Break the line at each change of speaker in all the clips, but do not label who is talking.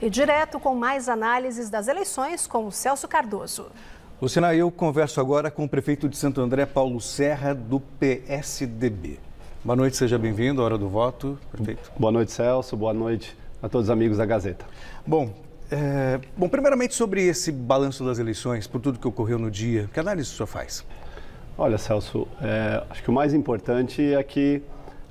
E direto com mais análises das eleições com o Celso Cardoso.
Luciana, eu converso agora com o prefeito de Santo André, Paulo Serra, do PSDB. Boa noite, seja bem-vindo, hora do voto, prefeito. Boa noite, Celso, boa noite a todos os amigos da Gazeta. Bom, é... Bom, primeiramente sobre esse balanço das eleições, por tudo que ocorreu no dia, que análise o senhor faz? Olha, Celso, é, acho que o mais importante
é que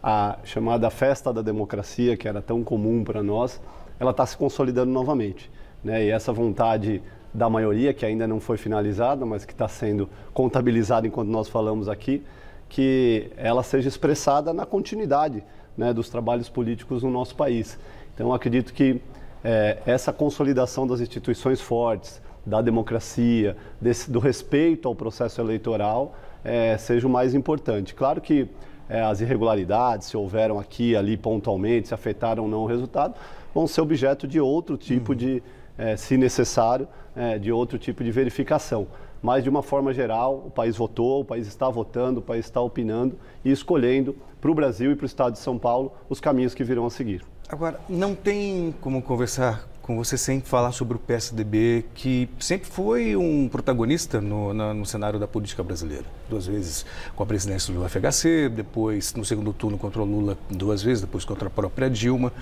a chamada festa da democracia, que era tão comum para nós, ela está se consolidando novamente. Né? E essa vontade da maioria, que ainda não foi finalizada, mas que está sendo contabilizada enquanto nós falamos aqui, que ela seja expressada na continuidade né, dos trabalhos políticos no nosso país. Então, acredito que é, essa consolidação das instituições fortes, da democracia, desse, do respeito ao processo eleitoral, é, seja o mais importante. Claro que é, as irregularidades, se houveram aqui ali pontualmente, se afetaram ou não o resultado, vão ser objeto de outro tipo uhum. de, é, se necessário, é, de outro tipo de verificação. Mas, de uma forma geral, o país votou, o país está votando, o país está opinando e escolhendo para o Brasil e para o Estado de São Paulo os caminhos que virão a seguir.
Agora, não tem como conversar com você sempre falar sobre o PSDB, que sempre foi um protagonista no, na, no cenário da política brasileira. Duas vezes com a presidência do FHC, depois no segundo turno contra o Lula duas vezes, depois contra a própria Dilma,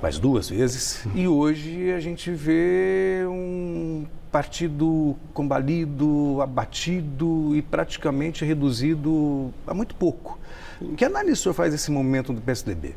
mais duas vezes. Uhum. E hoje a gente vê um partido combalido, abatido e praticamente reduzido a muito pouco. Que análise o senhor faz desse momento do PSDB?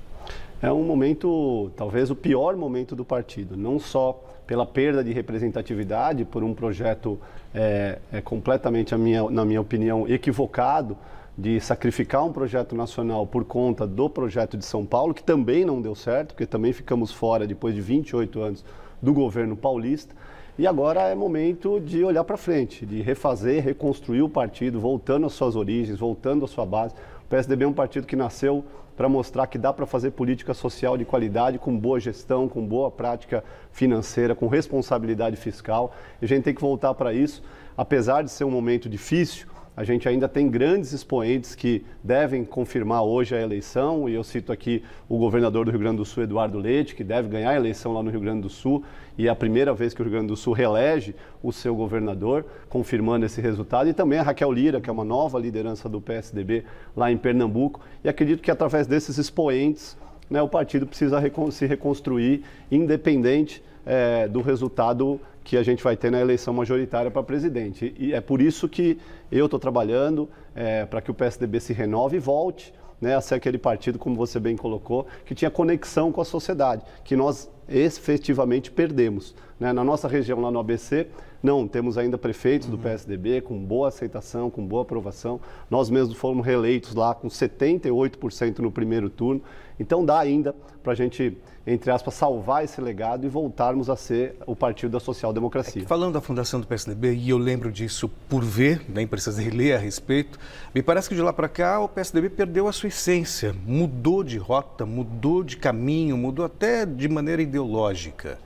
é um momento, talvez o pior momento
do partido, não só pela perda de representatividade por um projeto é, é completamente, minha, na minha opinião, equivocado de sacrificar um projeto nacional por conta do projeto de São Paulo, que também não deu certo, porque também ficamos fora depois de 28 anos do governo paulista. E agora é momento de olhar para frente, de refazer, reconstruir o partido, voltando às suas origens, voltando à sua base. O PSDB é um partido que nasceu para mostrar que dá para fazer política social de qualidade com boa gestão, com boa prática financeira, com responsabilidade fiscal. E a gente tem que voltar para isso. Apesar de ser um momento difícil, a gente ainda tem grandes expoentes que devem confirmar hoje a eleição, e eu cito aqui o governador do Rio Grande do Sul, Eduardo Leite, que deve ganhar a eleição lá no Rio Grande do Sul, e é a primeira vez que o Rio Grande do Sul reelege o seu governador, confirmando esse resultado, e também a Raquel Lira, que é uma nova liderança do PSDB lá em Pernambuco, e acredito que através desses expoentes né, o partido precisa se reconstruir independente é, do resultado que a gente vai ter na eleição majoritária para presidente. E é por isso que eu estou trabalhando é, para que o PSDB se renove e volte né, a ser aquele partido, como você bem colocou, que tinha conexão com a sociedade, que nós efetivamente perdemos. Né? Na nossa região, lá no ABC, não, temos ainda prefeitos uhum. do PSDB com boa aceitação, com boa aprovação. Nós mesmos fomos reeleitos lá com 78% no primeiro turno. Então dá ainda para a gente entre aspas, salvar esse legado e voltarmos a ser o partido da social-democracia. É
falando da fundação do PSDB, e eu lembro disso por ver, nem precisa ler a respeito, me parece que de lá para cá o PSDB perdeu a sua essência, mudou de rota, mudou de caminho, mudou até de maneira ideológica.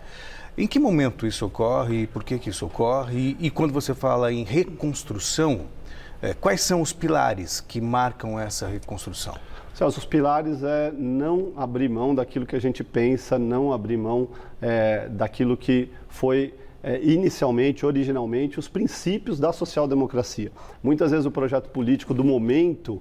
Em que momento isso ocorre? Por que, que isso ocorre? E, e quando você fala em reconstrução, é, quais são os pilares que marcam essa reconstrução?
Celso, os pilares é não abrir mão daquilo que a gente pensa, não abrir mão é, daquilo que foi é, inicialmente, originalmente, os princípios da social-democracia. Muitas vezes o projeto político do momento,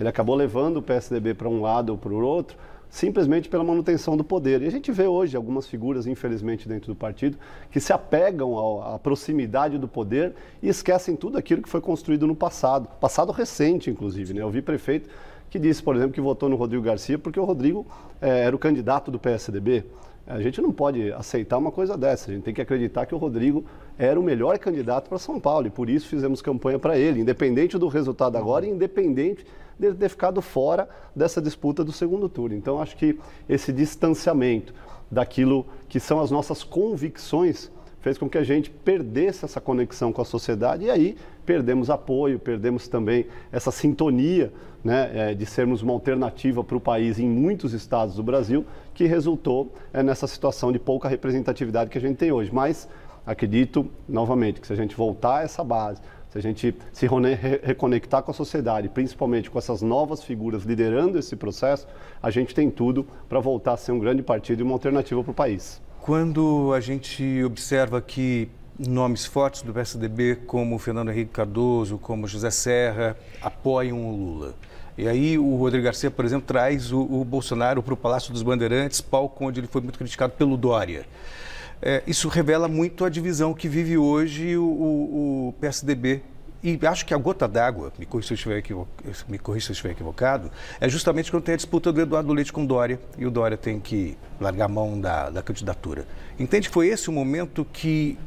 ele acabou levando o PSDB para um lado ou para o outro, simplesmente pela manutenção do poder. E a gente vê hoje algumas figuras, infelizmente, dentro do partido, que se apegam à proximidade do poder e esquecem tudo aquilo que foi construído no passado, passado recente, inclusive. Né? Eu vi prefeito que disse, por exemplo, que votou no Rodrigo Garcia porque o Rodrigo é, era o candidato do PSDB. A gente não pode aceitar uma coisa dessa. A gente tem que acreditar que o Rodrigo era o melhor candidato para São Paulo e por isso fizemos campanha para ele, independente do resultado agora, independente de ter ficado fora dessa disputa do segundo turno. Então, acho que esse distanciamento daquilo que são as nossas convicções fez com que a gente perdesse essa conexão com a sociedade e aí perdemos apoio, perdemos também essa sintonia né, é, de sermos uma alternativa para o país em muitos estados do Brasil, que resultou é, nessa situação de pouca representatividade que a gente tem hoje. Mas acredito, novamente, que se a gente voltar a essa base, se a gente se reconectar com a sociedade, principalmente com essas novas figuras liderando esse processo, a gente tem tudo para voltar a ser um grande partido e uma alternativa para o país.
Quando a gente observa que nomes fortes do PSDB, como Fernando Henrique Cardoso, como José Serra, apoiam o Lula. E aí o Rodrigo Garcia, por exemplo, traz o, o Bolsonaro para o Palácio dos Bandeirantes, palco onde ele foi muito criticado pelo Dória. É, isso revela muito a divisão que vive hoje o, o, o PSDB e acho que a gota d'água, me corrija se eu estiver, me se estiver equivocado, é justamente quando tem a disputa do Eduardo Leite com Dória e o Dória tem que largar a mão da, da candidatura. Entende que foi esse o momento que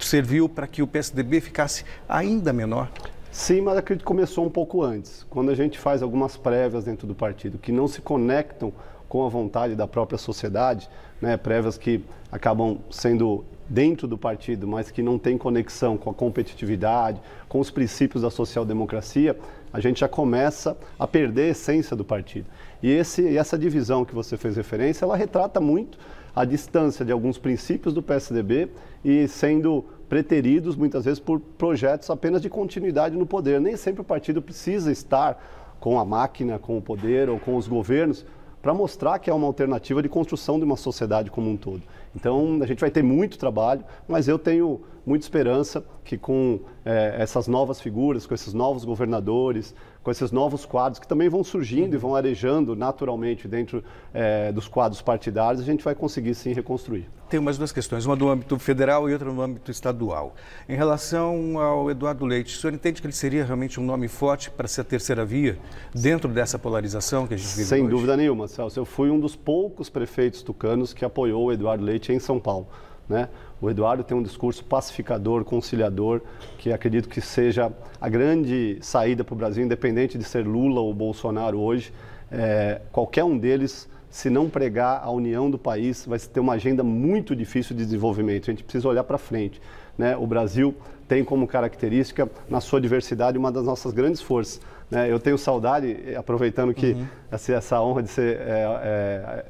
serviu para que o PSDB ficasse ainda menor?
Sim, mas acredito que começou um pouco antes. Quando a gente faz algumas prévias dentro do partido que não se conectam com a vontade da própria sociedade, né, prévias que acabam sendo dentro do partido, mas que não tem conexão com a competitividade, com os princípios da social-democracia, a gente já começa a perder a essência do partido. E esse, essa divisão que você fez referência, ela retrata muito a distância de alguns princípios do PSDB e sendo preteridos muitas vezes por projetos apenas de continuidade no poder. Nem sempre o partido precisa estar com a máquina, com o poder ou com os governos para mostrar que é uma alternativa de construção de uma sociedade como um todo. Então, a gente vai ter muito trabalho, mas eu tenho muita esperança que com é, essas novas figuras, com esses novos governadores, com esses novos quadros que também vão surgindo uhum. e vão uhum. arejando naturalmente dentro é, dos quadros partidários, a gente vai conseguir sim
reconstruir. Tem umas duas questões, uma do âmbito federal e outra no âmbito estadual. Em relação ao Eduardo Leite, o senhor entende que ele seria realmente um nome forte para ser a terceira via dentro dessa polarização que a gente vive Sem hoje? dúvida
nenhuma, Celso. Eu fui um dos poucos prefeitos tucanos que apoiou o Eduardo Leite em São Paulo. Né? O Eduardo tem um discurso pacificador, conciliador, que acredito que seja a grande saída para o Brasil, independente de ser Lula ou Bolsonaro hoje. É, qualquer um deles, se não pregar a união do país, vai ter uma agenda muito difícil de desenvolvimento. A gente precisa olhar para frente. Né? O Brasil tem como característica, na sua diversidade, uma das nossas grandes forças né? Eu tenho saudade, aproveitando que uhum. assim, essa honra de ser é,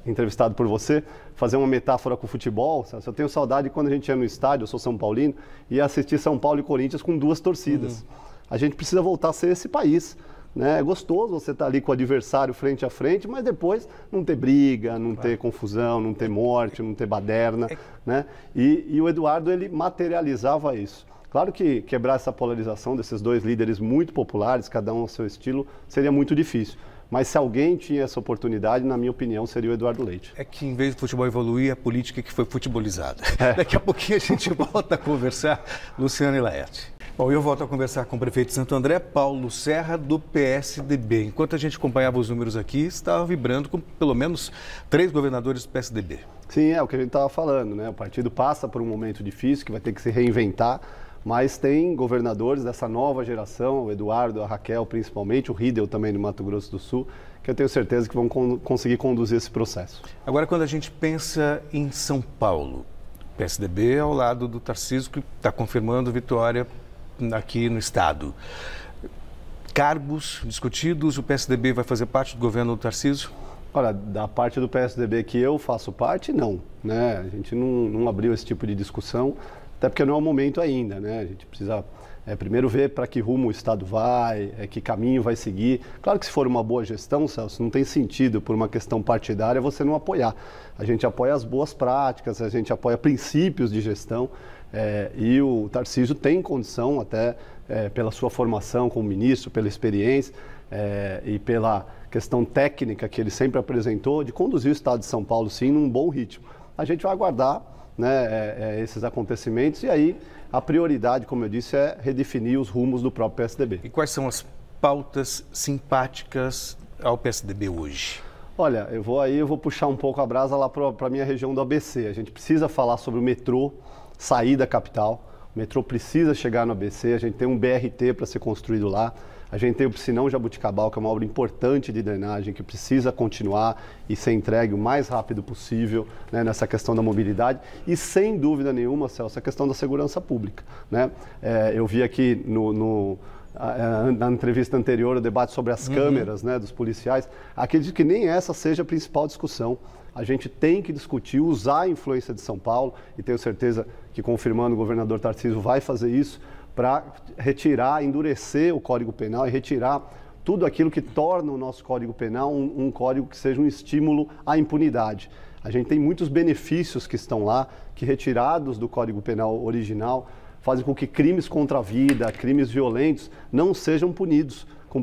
é, entrevistado por você, fazer uma metáfora com o futebol. Sabe? Eu tenho saudade quando a gente ia no estádio, eu sou São Paulino, e assistir São Paulo e Corinthians com duas torcidas. Uhum. A gente precisa voltar a ser esse país. Né? É gostoso você estar tá ali com o adversário frente a frente, mas depois não ter briga, não claro. ter confusão, não ter morte, não ter baderna. É né? E, e o Eduardo ele materializava isso. Claro que quebrar essa polarização desses dois líderes muito populares, cada um ao seu estilo, seria muito difícil. Mas se alguém tinha essa oportunidade, na minha opinião, seria o Eduardo Leite.
É que em vez do futebol evoluir, a política é que foi futebolizada. É. Daqui a pouquinho a gente volta a conversar, Luciano e Laerte. Bom, eu volto a conversar com o prefeito de Santo André, Paulo Serra, do PSDB. Enquanto a gente acompanhava os números aqui, estava vibrando com pelo menos três governadores do PSDB.
Sim, é o que a gente estava falando, né? O partido passa por um momento difícil, que vai ter que se reinventar mas tem governadores dessa nova geração, o Eduardo, a Raquel principalmente, o Riedel também no Mato Grosso do Sul, que eu tenho certeza que vão con conseguir conduzir esse processo.
Agora, quando a gente pensa em São Paulo, PSDB é ao lado do Tarcísio, que está confirmando vitória aqui no Estado. Cargos discutidos, o PSDB vai fazer parte do governo do Tarcísio?
Olha, da parte do PSDB que eu faço parte, não. Né? A gente não, não abriu esse tipo de discussão até porque não é o momento ainda, né? A gente precisa é, primeiro ver para que rumo o Estado vai, é, que caminho vai seguir. Claro que se for uma boa gestão, Celso, não tem sentido, por uma questão partidária, você não apoiar. A gente apoia as boas práticas, a gente apoia princípios de gestão é, e o Tarcísio tem condição, até é, pela sua formação como ministro, pela experiência é, e pela questão técnica que ele sempre apresentou, de conduzir o Estado de São Paulo, sim, num bom ritmo. A gente vai aguardar né, é, é, esses acontecimentos. E aí a prioridade, como eu disse, é
redefinir os rumos do próprio PSDB. E quais são as pautas simpáticas ao PSDB hoje?
Olha, eu vou aí, eu vou puxar um pouco a brasa lá para a minha região do ABC. A gente precisa falar sobre o metrô, sair da capital. O metrô precisa chegar no ABC, a gente tem um BRT para ser construído lá. A gente tem o Piscinão Jabuticabal, que é uma obra importante de drenagem, que precisa continuar e ser entregue o mais rápido possível né, nessa questão da mobilidade. E sem dúvida nenhuma, Celso, a questão da segurança pública. Né? É, eu vi aqui no, no é, na entrevista anterior, o debate sobre as uhum. câmeras né, dos policiais, acredito que nem essa seja a principal discussão. A gente tem que discutir, usar a influência de São Paulo, e tenho certeza que, confirmando, o governador Tarcísio vai fazer isso, para retirar, endurecer o Código Penal e retirar tudo aquilo que torna o nosso Código Penal um, um, código que seja um estímulo à impunidade. A gente tem muitos benefícios que estão lá, que retirados do Código Penal original fazem com que crimes contra a vida, crimes violentos, não sejam punidos com,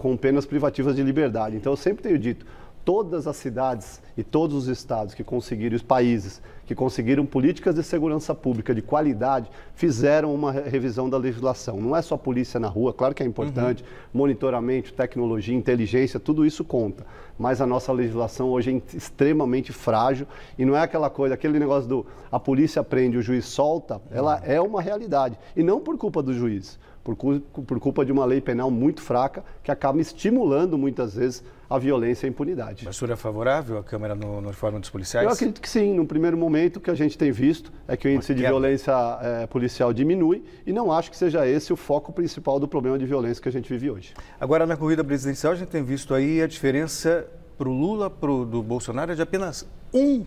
com penas privativas de liberdade. Então, eu sempre tenho dito, todas as cidades e todos os estados que conseguiram, os países que conseguiram políticas de segurança pública de qualidade, fizeram uma revisão da legislação. Não é só polícia na rua, claro que é importante, uhum. monitoramento, tecnologia, inteligência, tudo isso conta. Mas a nossa legislação hoje é extremamente frágil e não é aquela coisa, aquele negócio do a polícia prende, o juiz solta, ela uhum. é uma realidade. E não por culpa do juiz por, por culpa de uma lei penal muito fraca que acaba estimulando muitas vezes
a violência e a impunidade. A senhora é favorável à Câmara no, no uniforme dos policiais? Eu acredito
que sim. No primeiro momento, o que a gente tem visto é que o índice de é- violência é, policial diminui e não acho que seja esse
o foco principal do problema de violência que a gente vive hoje. Agora, na corrida presidencial, a gente tem visto aí a diferença para o Lula pro, do Bolsonaro é de apenas 1%.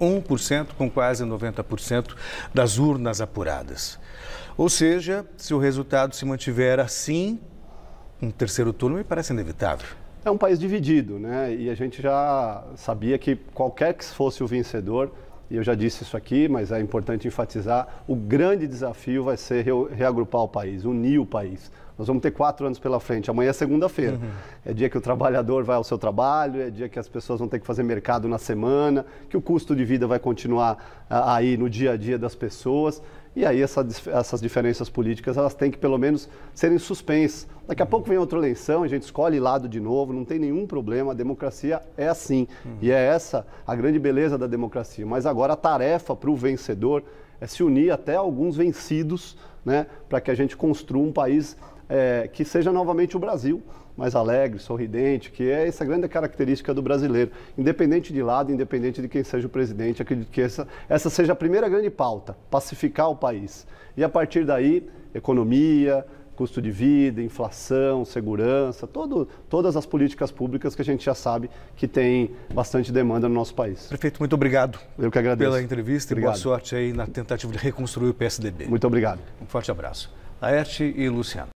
1% com quase 90% das urnas apuradas. Ou seja, se o resultado se mantiver assim, um terceiro turno me parece inevitável.
É um país dividido, né? E a gente já sabia que qualquer que fosse o vencedor, e eu já disse isso aqui, mas é importante enfatizar, o grande desafio vai ser reagrupar o país, unir o país. Nós vamos ter quatro anos pela frente. Amanhã é segunda-feira. Uhum. É dia que o trabalhador vai ao seu trabalho, é dia que as pessoas vão ter que fazer mercado na semana, que o custo de vida vai continuar ah, aí no dia a dia das pessoas. E aí essa, essas diferenças políticas elas têm que pelo menos serem suspensas. Daqui a pouco vem outra eleição, a gente escolhe lado de novo, não tem nenhum problema. A democracia é assim uhum. e é essa a grande beleza da democracia. Mas agora a tarefa para o vencedor é se unir até alguns vencidos, né, para que a gente construa um país é, que seja novamente o Brasil mais alegre, sorridente, que é essa grande característica do brasileiro. Independente de lado, independente de quem seja o presidente, acredito que essa, essa seja a primeira grande pauta, pacificar o país. E a partir daí, economia, custo de vida, inflação, segurança, todo, todas as políticas públicas que a gente já sabe que tem bastante demanda no nosso país.
Prefeito, muito obrigado. Eu que agradeço. Pela entrevista obrigado. e boa sorte aí na tentativa de reconstruir o PSDB. Muito obrigado. Um forte abraço. Aerte e Luciano.